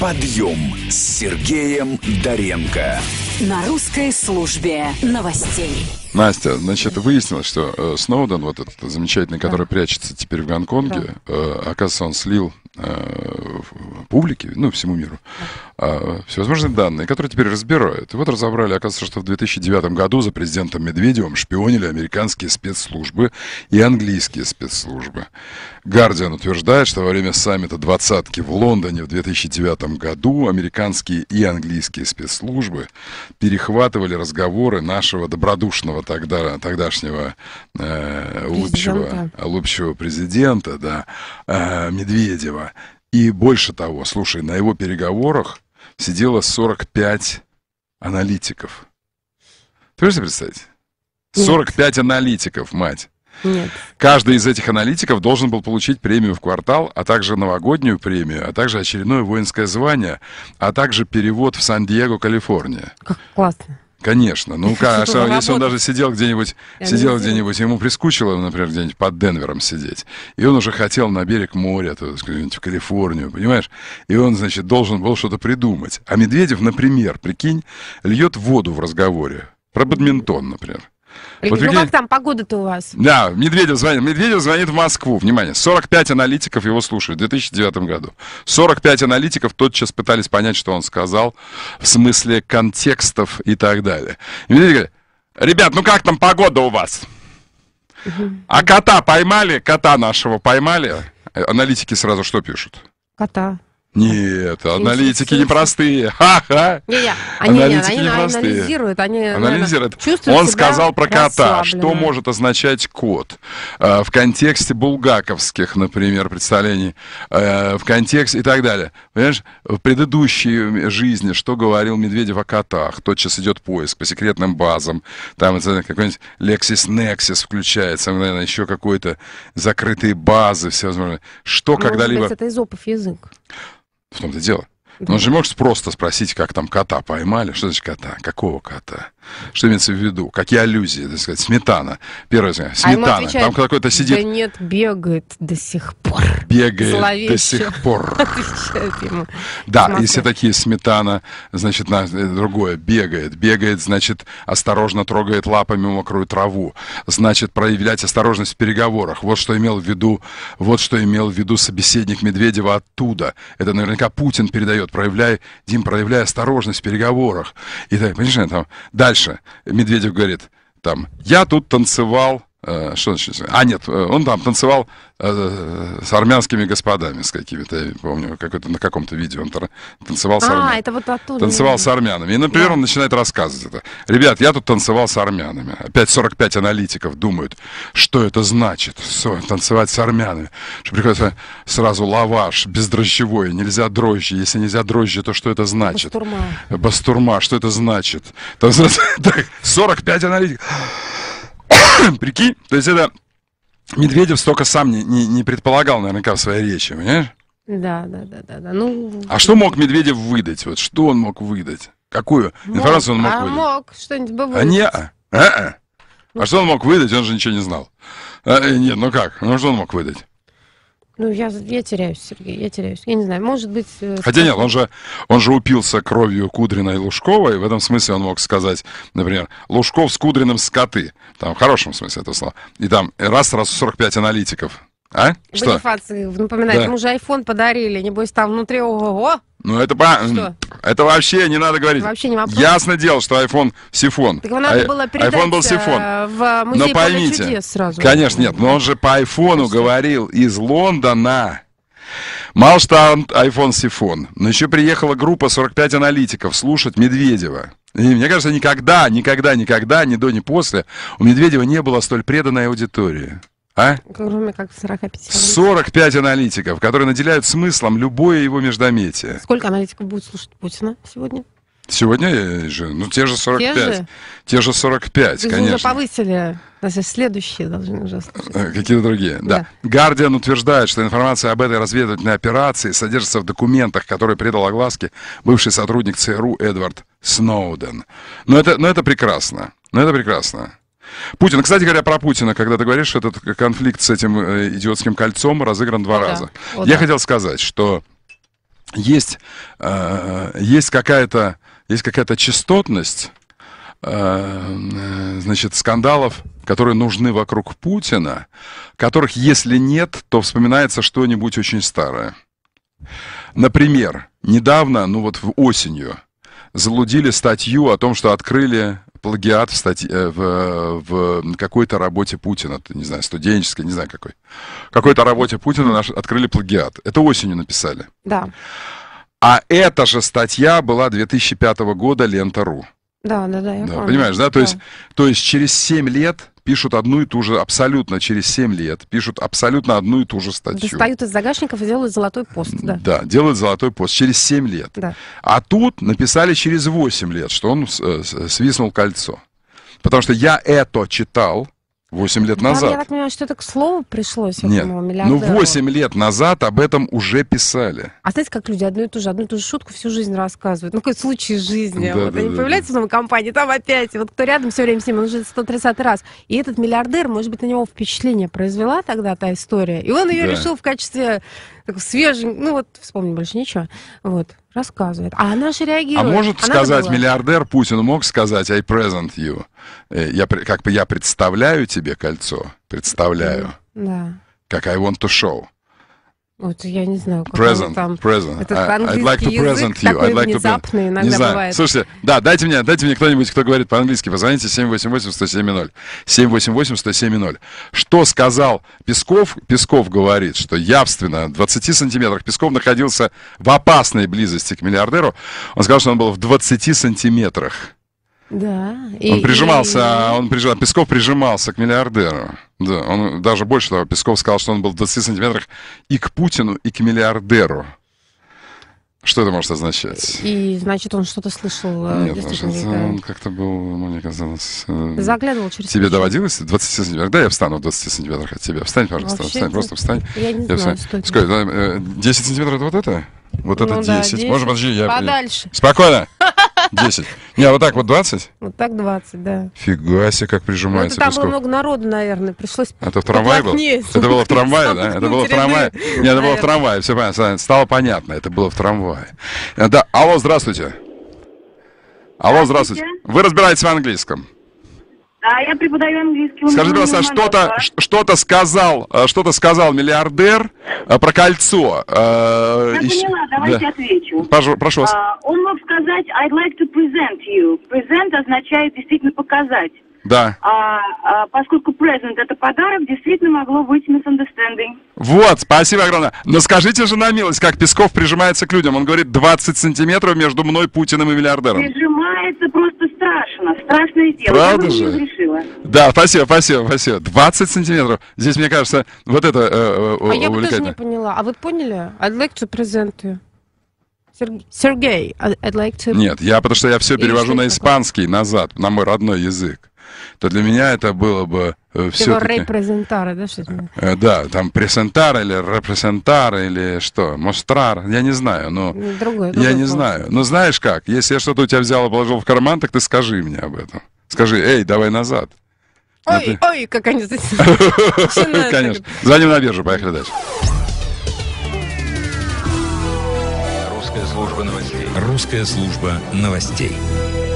Подъем с Сергеем Доренко. На русской службе новостей. Настя, значит, выяснилось, что э, Сноуден, вот этот замечательный, который да. прячется теперь в Гонконге, да. э, оказывается, он слил э, публике, ну, всему миру, а, всевозможные данные, которые теперь разбирают. И вот разобрали, оказывается, что в 2009 году за президентом Медведевым шпионили американские спецслужбы и английские спецслужбы. Гардиан утверждает, что во время саммита двадцатки в Лондоне в 2009 году американские и английские спецслужбы перехватывали разговоры нашего добродушного тогда, тогдашнего э, лупчего, президента, да, э, Медведева. И больше того, слушай, на его переговорах сидело 45 аналитиков. Ты можешь себе представить? 45 Нет. аналитиков, мать. Нет. Каждый из этих аналитиков должен был получить премию в квартал, а также новогоднюю премию, а также очередное воинское звание, а также перевод в Сан-Диего, Калифорния. Как классно. Конечно, ну конечно, а если он даже сидел где-нибудь, сидел где-нибудь, ему прискучило, например, где-нибудь под Денвером сидеть, и он уже хотел на берег моря, то, сказать, в Калифорнию, понимаешь? И он, значит, должен был что-то придумать. А Медведев, например, прикинь, льет воду в разговоре про бадминтон, например вот, ну Евгений... как там погода-то у вас? Да, Медведев звонит. Медведев звонит в Москву. Внимание, 45 аналитиков его слушают в 2009 году. 45 аналитиков тотчас пытались понять, что он сказал в смысле контекстов и так далее. И Медведев говорит, ребят, ну как там погода у вас? А кота поймали, кота нашего поймали. Аналитики сразу что пишут? Кота. Нет, аналитики непростые. Ха-ха. Не, не. Они, аналитики они, непростые. анализируют, они анализируют. Наверное, Он сказал про кота. Что может означать кот? Э, в контексте булгаковских, например, представлений, э, в контексте и так далее. Понимаешь, в предыдущей жизни, что говорил Медведев о котах? Тотчас идет поиск по секретным базам. Там какой-нибудь Lexis Nexis включается, наверное, еще какой-то закрытые базы, все возможно. Что когда-либо... Это изопов язык. В том-то дело. Ну же можешь просто спросить, как там кота поймали. Что значит кота? Какого кота? Что имеется в виду? Какие аллюзии, так сказать? Сметана. Первое, а сметана. А отвечает, там какой-то сидит... Да нет, бегает до сих пор. Бегает Зловеще. до сих пор. Ему. Да, Смотри. если такие сметана, значит, на, э, другое. Бегает. Бегает, значит, осторожно трогает лапами мокрую траву. Значит, проявлять осторожность в переговорах. Вот что имел в виду, вот что имел в виду собеседник Медведева оттуда. Это наверняка Путин передает проявляй, Дим, проявляй осторожность в переговорах. И так, понимаешь, там, дальше Медведев говорит, там, я тут танцевал, Э, что значит? А, нет, э, он там танцевал э, с армянскими господами, с какими-то, я помню, какой-то, на каком-то видео он танцевал с армянами. А, это вот оттуда. Танцевал с армянами. И, например, он начинает рассказывать это. Ребят, я тут танцевал с армянами. Опять 45 аналитиков думают, что это значит, танцевать с армянами. Что приходится сразу лаваш, бездрожжевой, нельзя дрожжи. Если нельзя дрожжи, то что это значит? Бастурма. Бастурма, что это значит? Там 45 аналитиков Прикинь, то есть это Медведев столько сам не, не, не предполагал наверняка в своей речи, понимаешь? Да, да, да, да, да. Ну, а что мог Медведев выдать? Вот что он мог выдать? Какую мог, информацию он мог а выдать? мог что-нибудь бы а выдать. А не, а, а, а. Ну, а что он мог выдать? Он же ничего не знал. А, э, нет, ну как? Ну что он мог выдать? Ну, я, я теряюсь, Сергей, я теряюсь. Я не знаю, может быть... Э, Хотя нет, он же, он же упился кровью Кудрина и Лужкова, и в этом смысле он мог сказать, например, Лужков с Кудриным скоты, там, в хорошем смысле это слово, И там раз-раз 45 аналитиков а? Что? Бонифации, напоминает, да. же iPhone подарили, небось там внутри ого-го. Ну это по... Что? Это вообще не надо говорить. вообще не вопрос. Ясно дело, что iPhone сифон. Так его надо а... было передать iPhone был э, сифон. в музей но поймите, чудес сразу. Конечно, нет, но он же по iPhone говорил из Лондона. Мало что iPhone сифон, но еще приехала группа 45 аналитиков слушать Медведева. И мне кажется, никогда, никогда, никогда, ни до, ни после у Медведева не было столь преданной аудитории. А? Кроме как 45 аналитиков. 45 аналитиков, которые наделяют смыслом любое его междометие. Сколько аналитиков будет слушать Путина сегодня? Сегодня э, же, ну, те же 45. Те же, те же 45, Вы конечно. Уже повысили, значит, следующие должны уже слушать. Э, какие-то другие, да. да. Гардиан утверждает, что информация об этой разведывательной операции содержится в документах, которые придал огласке бывший сотрудник ЦРУ Эдвард Сноуден. Но это, но это прекрасно, но это прекрасно. Путин. Кстати говоря, про Путина, когда ты говоришь, этот конфликт с этим э, идиотским кольцом разыгран два О, раза. Да. О, Я да. хотел сказать, что есть, э, есть какая-то есть какая-то частотность э, э, значит, скандалов, которые нужны вокруг Путина, которых, если нет, то вспоминается что-нибудь очень старое. Например, недавно, ну вот в осенью, залудили статью о том, что открыли плагиат в, статье, э, в, э, в какой-то работе Путина, не знаю, студенческой, не знаю какой. какой-то работе Путина наш, открыли плагиат. Это осенью написали. Да. А эта же статья была 2005 года Лента.ру. Да, да, да, я да Понимаешь, да? То, да. Есть, то есть через 7 лет пишут одну и ту же абсолютно через 7 лет, пишут абсолютно одну и ту же статью. Достают из загашников и делают золотой пост, да? Да, делают золотой пост через 7 лет. Да. А тут написали через 8 лет, что он э, э, свистнул кольцо. Потому что я это читал, 8 лет Там, назад. Я так понимаю, что это к слову пришлось Нет. этому ну, миллиардеру. Ну, 8 лет назад об этом уже писали. А знаете, как люди одну и ту же, одну и ту же шутку всю жизнь рассказывают. Ну, какой случай жизни. Да, вот. да, Они да, появляются да. в новой компании, там опять. Вот кто рядом все время с ним, он уже 130 раз. И этот миллиардер, может быть, на него впечатление произвела тогда та история. И он ее да. решил в качестве так свеженький, ну вот вспомни больше ничего. Вот, рассказывает. А она же а реагирует. А может она сказать, была... миллиардер Путин мог сказать, I present you. Э, я, как бы я представляю тебе кольцо, представляю. Да. Как I want to show. Вот я не знаю, как present, там. Present. Этот I'd like to язык you. I'd like внезапный to... иногда не знаю. бывает. Слушайте, да, дайте мне, дайте мне кто-нибудь, кто говорит по-английски, позвоните 788-107-0. 788-107-0. Что сказал Песков? Песков говорит, что явственно в 20 сантиметрах Песков находился в опасной близости к миллиардеру. Он сказал, что он был в 20 сантиметрах да. И, он прижимался, и... А он прижимал, Песков прижимался к миллиардеру. Да, он даже больше того, Песков сказал, что он был в 20 сантиметрах и к Путину, и к миллиардеру. Что это может означать? И, значит, он что-то слышал. Э, Нет, действительно, он как-то был, ну, мне казалось... Э, Заглядывал через... Тебе плечо. доводилось 20 сантиметров? Да, я встану в 20 сантиметрах от тебя. Встань, пожалуйста, Вообще, встань, это... просто встань. Я не я знаю, встань. что Сколько, э, 10 сантиметров это вот это? Вот ну, это да, 10. 10. Может, подожди, я... Подальше. Спокойно. 10. Не, а вот так вот 20? Вот так 20, да. Фига себе, как ну, прижимается. Ну, это там было много народу, наверное, пришлось а, Это в трамвае было? Это было в трамвае, да? Это было в трамвае? Нет, это было в трамвае, все понятно. Стало понятно, это было в трамвае. Э, да, алло, здравствуйте. Алло, здравствуйте. Вы разбираетесь в английском? Да, я преподаю английский. Скажи, пожалуйста, что-то, что-то сказал, э, что-то сказал миллиардер э, про кольцо. Э, я поняла, давайте да. отвечу. Пожу, прошу вас. А, он мог сказать I'd like to present you. Present означает действительно показать. Да. А, а, поскольку present это подарок, действительно могло быть misunderstanding. Вот, спасибо огромное. Но скажите же на милость, как Песков прижимается к людям. Он говорит 20 сантиметров между мной, Путиным и миллиардером. Прижим страшное дело. Правда Я же? Решила. Да, спасибо, спасибо, спасибо. 20 сантиметров. Здесь, мне кажется, вот это э, э, А я бы тоже не поняла. А вы поняли? I'd like to present you. Сергей, I'd like to... Нет, я, потому что я все перевожу на испанский назад, на мой родной язык то для меня это было бы все э, Его репрезентары, да, что э, Да, там пресентар или репрезентар или что, мострар, я не знаю, но другой, ну, другой я не вопрос. знаю. Но знаешь как, если я что-то у тебя взял и положил в карман, так ты скажи мне об этом. Скажи, эй, давай назад. Ну, ой, ты... ой, как они здесь. Конечно. Звоним на биржу, поехали дальше. Русская служба новостей. Русская служба новостей.